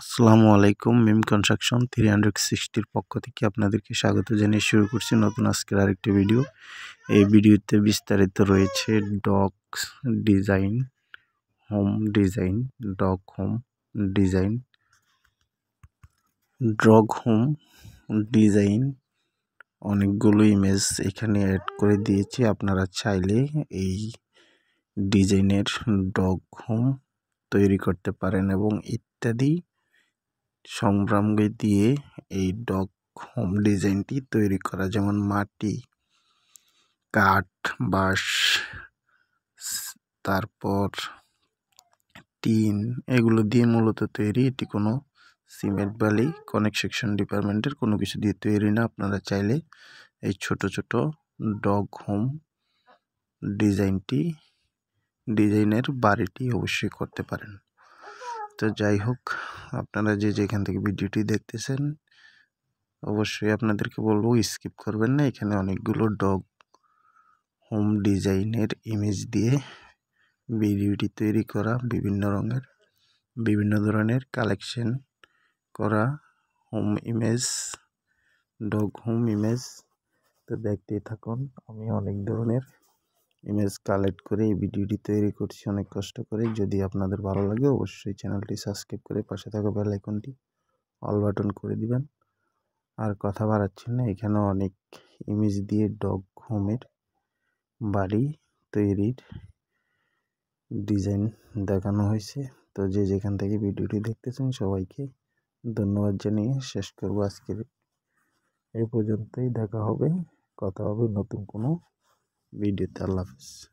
আসসালামু আলাইকুম Mim construction three hundred সিক্সটির পক্ষ থেকে আপনাদেরকে স্বাগত জানিয়ে শুরু করছি নতুন আজকের আরেকটি ভিডিও এই ভিডিওতে বিস্তারিত রয়েছে dock design home design dock home design ড্রগ হোম ডিজাইন অনেকগুলো ইমেজ এখানে অ্যাড করে দিয়েছি আপনারা চাইলে এই ডিজাইনের ডগ হোম তৈরি করতে পারেন এবং ইত্যাদি সংগ্রাম দিয়ে এই ডগ হোম ডিজাইনটি তৈরি করা যেমন মাটি কাঠ বাঁশ তারপর টিন এগুলো দিয়ে মূলত তৈরি এটি কোনো সিমেন্ট বালি কনেকশন ডিপার্টমেন্টের কোনো কিছু দিয়ে তৈরি না আপনারা চাইলে এই ছোট ছোট ডগ হোম ডিজাইনটি ডিজাইনের বাড়িটি অবশ্যই করতে পারেন তো যাই হোক আপনারা যে যেখান থেকে ভিডিওটি দেখতেছেন অবশ্যই আপনাদেরকে বলবো স্কিপ করবেন না এখানে অনেকগুলো ডগ হোম ডিজাইনের ইমেজ দিয়ে ভিডিওটি তৈরি করা বিভিন্ন রঙের বিভিন্ন ধরনের কালেকশন করা home image dog home image তো দেখতেই থাকুন আমি অনেক ধরনের ইমেজ কালেক্ট করে এই ভিডিওটি তৈরি করছি অনেক কষ্ট করে যদি আপনাদের ভালো লাগে অবশ্যই চ্যানেলটি সাবস্ক্রাইব করে পাশে থাকা বেল আইকনটি অল বাটন করে দিবেন আর কথা বাড়াচ্ছি না এখানে অনেক ইমেজ দিয়ে ডগ হোমের বাড়ি তৈরির ডিজাইন দেখানো হয়েছে তো যে যেখান থেকে ভিডিওটি দেখতেছেন সবাইকে ধন্যবাদ জানিয়ে শেষ করবো আজকের এ পর্যন্তই দেখা হবে কথা হবে নতুন কোনো We video tell lovers.